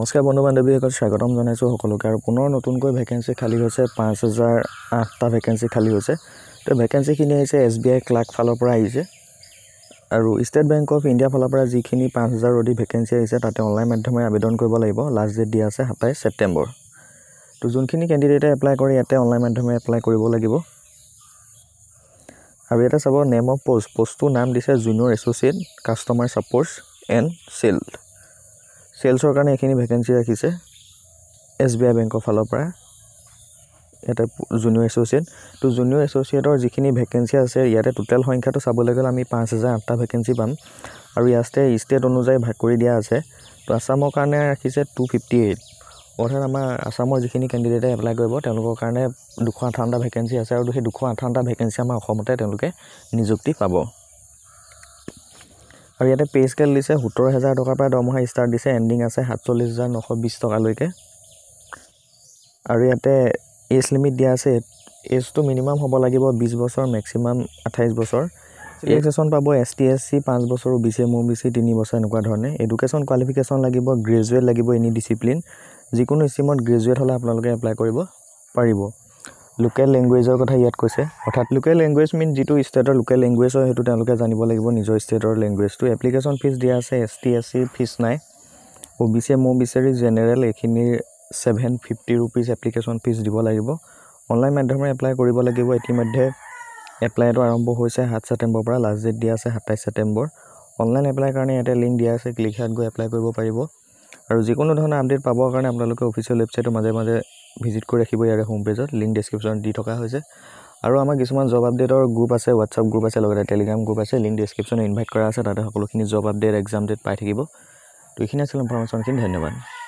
নমস্কাৰ বন্ধু বান্ধৱীসকল স্বাগতম জনাইছোঁ সকলোকে আৰু পুনৰ নতুনকৈ ভেকেঞ্চি খালী হৈছে পাঁচ হাজাৰ আঠটা ভেকেঞ্চি খালী হৈছে তো ভেকেঞ্চিখিনি আহিছে এছ বি আই ক্লাৰ্ক ফালৰ পৰা আহিছে আৰু ষ্টেট বেংক অফ ইণ্ডিয়া ফালৰ পৰা যিখিনি পাঁচ হাজাৰ অধিক ভেকেঞ্চি আহিছে তাতে অনলাইন মাধ্যমেৰে আবেদন কৰিব লাগিব লাষ্ট ডেট দিয়া আছে সাতাইছ ছেপ্টেম্বৰ তো যোনখিনি কেণ্ডিডেটে এপ্লাই কৰে ইয়াতে অনলাইন মাধ্যমেৰে এপ্লাই কৰিব লাগিব আৰু ইয়াতে চাব নেম অফ পষ্ট পষ্টটোৰ নাম দিছে junior associate customer supports and চেল্ড চেলছৰ কাৰণে এইখিনি ভেকেঞ্চি ৰাখিছে এছ বি আই বেংকৰ ফালৰ পৰা ইয়াতে জুনিয়ৰ এছ'চিয়েট ত' জুনিয়ৰ এছ'চিয়েটৰ যিখিনি ভেকেঞ্চি আছে ইয়াতে টোটেল সংখ্যাটো চাবলৈ গ'লে আমি পাঁচ হেজাৰ আঠটা ভেকেঞ্চি পাম আৰু ইয়াতে ষ্টেট অনুযায়ী ভাগ কৰি দিয়া আছে ত' আছামৰ কাৰণে ৰাখিছে টু ফিফটি এইট অৰ্থাৎ আমাৰ আছামৰ যিখিনি কেণ্ডিডেটে এপ্লাই কৰিব তেওঁলোকৰ কাৰণে দুশ আঠাৱন্নটা ভেকেঞ্চি আছে আৰু সেই দুশ আঠাৱন্নটা ভেকেঞ্চি আমাৰ অসমতে তেওঁলোকে নিযুক্তি পাব আৰু ইয়াতে পে' স্কেল দিছে সোতৰ হেজাৰ টকাৰ পৰা দৰমহা ষ্টাৰ্ট দিছে এণ্ডিং আছে সাতচল্লিছ হাজাৰ নশ বিছ টকালৈকে আৰু ইয়াতে এজ লিমিট দিয়া আছে এজটো মিনিমাম হ'ব লাগিব বিছ বছৰ মেক্সিমাম আঠাইছ বছৰ এডুকেশ্যন পাব এছ টি এছ চি পাঁচ বছৰ B C M O' B C তিনি বছৰ এনেকুৱা ধৰণে এডুকেশ্যন কোৱালিফিকেশ্যন লাগিব গ্ৰেজুৱেট লাগিব এনি ডিচিপ্লিন যিকোনো ষ্ট্ৰীমত গ্ৰেজুৱেট হ'লে আপোনালোকে এপ্লাই কৰিব পাৰিব লোকেল লেংগুৱেজৰ কথা ইয়াত কৈছে অৰ্থাৎ লোকেল লেংগুৱেজ মিন যিটো ষ্টেটৰ লোকেল লেংগুৱেজ হয় সেইটো তেওঁলোকে জানিব লাগিব নিজৰ ষ্টেটৰ লেংগুৱেজটো এপ্লিকেশ্যন ফিজ দিয়া আছে এছ টি এছ চিৰ ফিজ নাই অ' বি চি মৌ বিচাৰি জেনেৰেল এইখিনিৰ seven fifty rupees application fee দিব লাগিব অনলাইন মাধ্যমেৰে এপ্লাই কৰিব লাগিব ইতিমধ্যে এপ্লাইটো আৰম্ভ হৈছে সাত ছেপ্টেম্বৰ পৰা লাষ্ট ডেট দিয়া আছে সাতাইছ ছেপ্টেম্বৰ অনলাইন এপ্লাই কাৰণে ইয়াতে লিংক দিয়া আছে ক্লিক হাত গৈ এপ্লাই কৰিব পাৰিব আৰু যিকোনো ধৰণৰ আপডেট পাবৰ কাৰণে আপোনালোকে অফিচিয়েল ৱেবছাইটৰ মাজে মাজে ভিজিট কৰি ৰাখিব ইয়াৰে হোম পেজত লিংক ডেছক্ৰিপশ্যনত দি থকা হৈছে আৰু আমাৰ কিছুমান জব আপডেটৰ গ্ৰুপ আছে হোৱাটছআপ গ্ৰুপ আছে লগতে টেলিগ্ৰাম গ্ৰুপ আছে লিংক ডেছক্ৰিপশ্যনত ইনভাইট কৰা আছে তাতে সকলোখিনি জব আপডেট এক্সাম ডেট পাই থাকিব তো এইখিনি আছিল ইনফৰমেশ্যনখিনি ধন্যবাদ